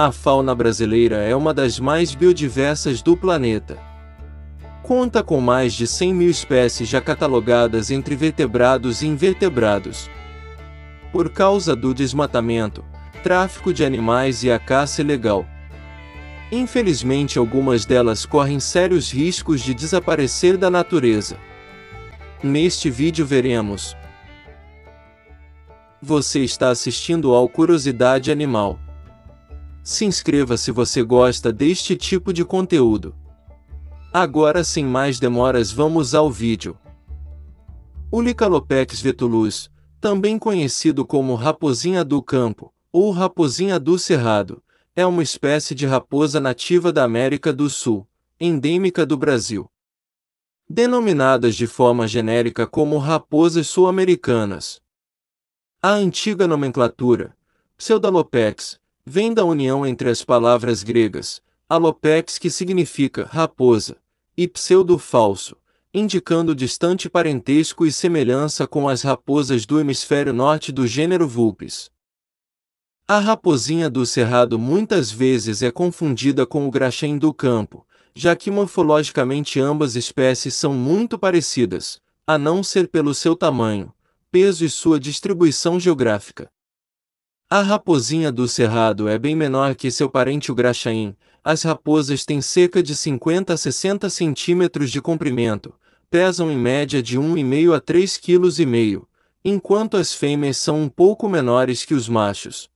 A fauna brasileira é uma das mais biodiversas do planeta. Conta com mais de 100 mil espécies já catalogadas entre vertebrados e invertebrados. Por causa do desmatamento, tráfico de animais e a caça ilegal. Infelizmente, algumas delas correm sérios riscos de desaparecer da natureza. Neste vídeo veremos. Você está assistindo ao Curiosidade Animal se inscreva se você gosta deste tipo de conteúdo. Agora sem mais demoras vamos ao vídeo. O Licalopex vetulus, também conhecido como raposinha do campo ou raposinha do cerrado, é uma espécie de raposa nativa da América do Sul, endêmica do Brasil. Denominadas de forma genérica como raposas sul-americanas. A antiga nomenclatura, Pseudalopex, vem da união entre as palavras gregas alopex, que significa raposa, e pseudo-falso, indicando distante parentesco e semelhança com as raposas do hemisfério norte do gênero Vulpes. A raposinha do cerrado muitas vezes é confundida com o graxém do campo, já que morfologicamente ambas espécies são muito parecidas, a não ser pelo seu tamanho, peso e sua distribuição geográfica. A raposinha do cerrado é bem menor que seu parente o graxaim. As raposas têm cerca de 50 a 60 centímetros de comprimento, pesam em média de 1,5 a 3,5 kg, enquanto as fêmeas são um pouco menores que os machos.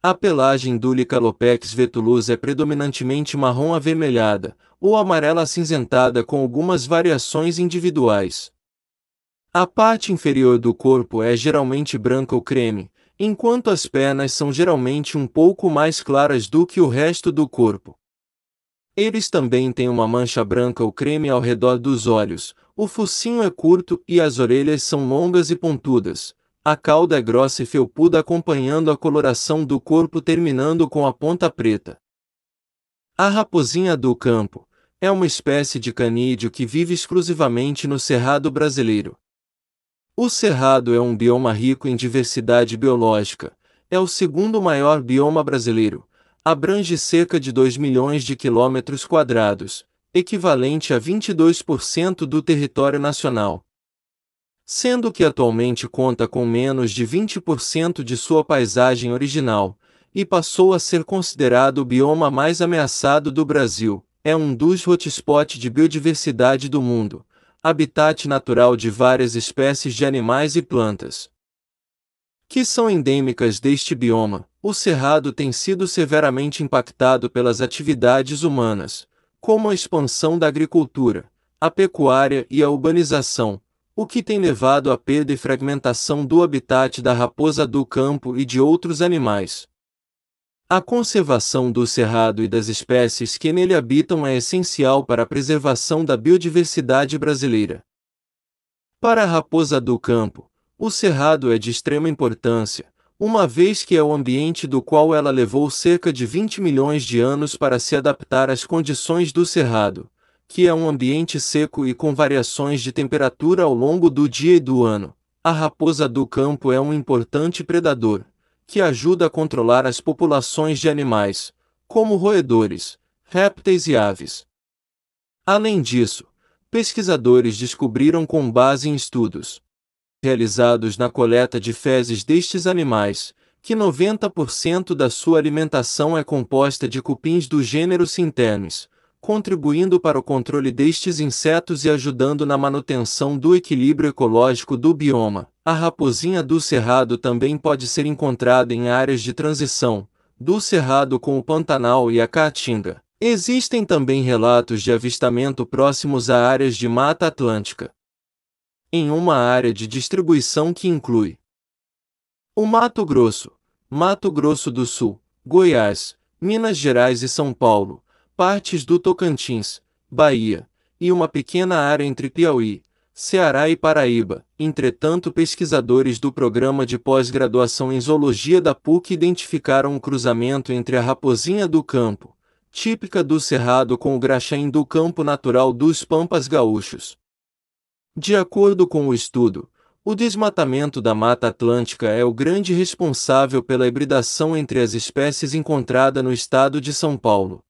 A pelagem do Lycalopex vetulus é predominantemente marrom avermelhada ou amarela acinzentada com algumas variações individuais. A parte inferior do corpo é geralmente branca ou creme, enquanto as pernas são geralmente um pouco mais claras do que o resto do corpo. Eles também têm uma mancha branca ou creme ao redor dos olhos, o focinho é curto e as orelhas são longas e pontudas. A cauda é grossa e felpuda acompanhando a coloração do corpo terminando com a ponta preta. A raposinha do campo é uma espécie de canídeo que vive exclusivamente no cerrado brasileiro. O Cerrado é um bioma rico em diversidade biológica. É o segundo maior bioma brasileiro. Abrange cerca de 2 milhões de quilômetros quadrados, equivalente a 22% do território nacional. Sendo que atualmente conta com menos de 20% de sua paisagem original, e passou a ser considerado o bioma mais ameaçado do Brasil, é um dos hotspots de biodiversidade do mundo habitat natural de várias espécies de animais e plantas. Que são endêmicas deste bioma, o cerrado tem sido severamente impactado pelas atividades humanas, como a expansão da agricultura, a pecuária e a urbanização, o que tem levado à perda e fragmentação do habitat da raposa do campo e de outros animais. A conservação do cerrado e das espécies que nele habitam é essencial para a preservação da biodiversidade brasileira. Para a raposa do campo, o cerrado é de extrema importância, uma vez que é o ambiente do qual ela levou cerca de 20 milhões de anos para se adaptar às condições do cerrado, que é um ambiente seco e com variações de temperatura ao longo do dia e do ano. A raposa do campo é um importante predador, que ajuda a controlar as populações de animais, como roedores, répteis e aves. Além disso, pesquisadores descobriram com base em estudos realizados na coleta de fezes destes animais que 90% da sua alimentação é composta de cupins do gênero Sinternes, contribuindo para o controle destes insetos e ajudando na manutenção do equilíbrio ecológico do bioma. A raposinha do cerrado também pode ser encontrada em áreas de transição, do cerrado com o Pantanal e a Caatinga. Existem também relatos de avistamento próximos a áreas de Mata Atlântica, em uma área de distribuição que inclui o Mato Grosso, Mato Grosso do Sul, Goiás, Minas Gerais e São Paulo partes do Tocantins, Bahia, e uma pequena área entre Piauí, Ceará e Paraíba. Entretanto, pesquisadores do programa de pós-graduação em zoologia da PUC identificaram um cruzamento entre a raposinha do campo, típica do cerrado, com o graxaim do campo natural dos pampas gaúchos. De acordo com o estudo, o desmatamento da Mata Atlântica é o grande responsável pela hibridação entre as espécies encontrada no estado de São Paulo.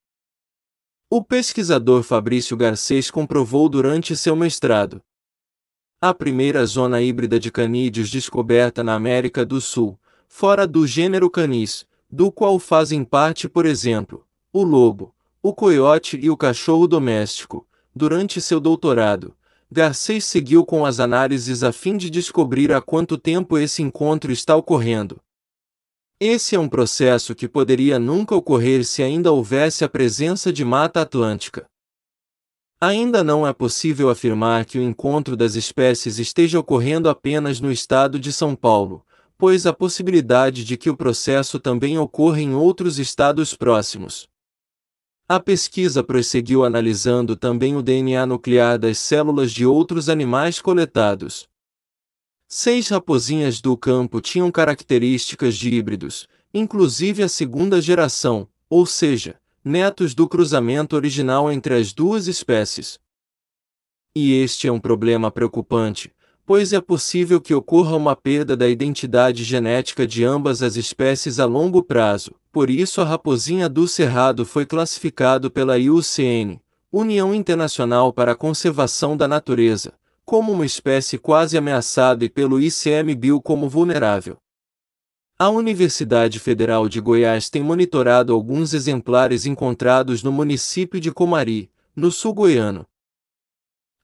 O pesquisador Fabrício Garcês comprovou durante seu mestrado a primeira zona híbrida de canídeos descoberta na América do Sul, fora do gênero canis, do qual fazem parte, por exemplo, o lobo, o coiote e o cachorro doméstico. Durante seu doutorado, Garcês seguiu com as análises a fim de descobrir há quanto tempo esse encontro está ocorrendo, esse é um processo que poderia nunca ocorrer se ainda houvesse a presença de Mata Atlântica. Ainda não é possível afirmar que o encontro das espécies esteja ocorrendo apenas no estado de São Paulo, pois a possibilidade de que o processo também ocorra em outros estados próximos. A pesquisa prosseguiu analisando também o DNA nuclear das células de outros animais coletados. Seis raposinhas do campo tinham características de híbridos, inclusive a segunda geração, ou seja, netos do cruzamento original entre as duas espécies. E este é um problema preocupante, pois é possível que ocorra uma perda da identidade genética de ambas as espécies a longo prazo. Por isso a raposinha do cerrado foi classificado pela IUCN, União Internacional para a Conservação da Natureza, como uma espécie quase ameaçada e pelo ICMBio como vulnerável. A Universidade Federal de Goiás tem monitorado alguns exemplares encontrados no município de Comari, no sul goiano.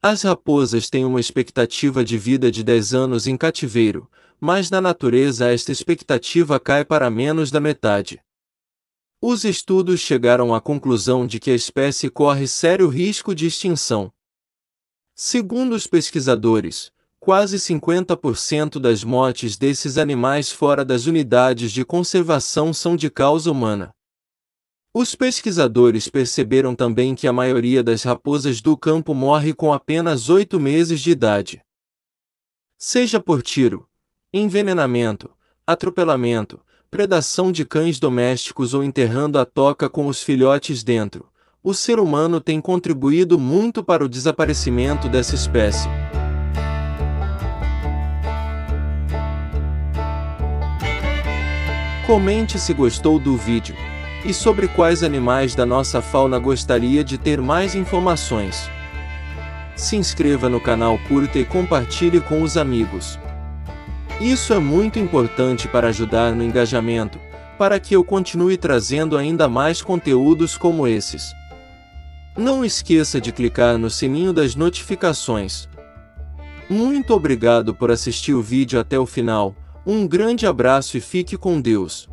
As raposas têm uma expectativa de vida de 10 anos em cativeiro, mas na natureza esta expectativa cai para menos da metade. Os estudos chegaram à conclusão de que a espécie corre sério risco de extinção. Segundo os pesquisadores, quase 50% das mortes desses animais fora das unidades de conservação são de causa humana. Os pesquisadores perceberam também que a maioria das raposas do campo morre com apenas oito meses de idade. Seja por tiro, envenenamento, atropelamento, predação de cães domésticos ou enterrando a toca com os filhotes dentro, o ser humano tem contribuído muito para o desaparecimento dessa espécie. Comente se gostou do vídeo e sobre quais animais da nossa fauna gostaria de ter mais informações. Se inscreva no canal, curta e compartilhe com os amigos. Isso é muito importante para ajudar no engajamento, para que eu continue trazendo ainda mais conteúdos como esses. Não esqueça de clicar no sininho das notificações. Muito obrigado por assistir o vídeo até o final, um grande abraço e fique com Deus.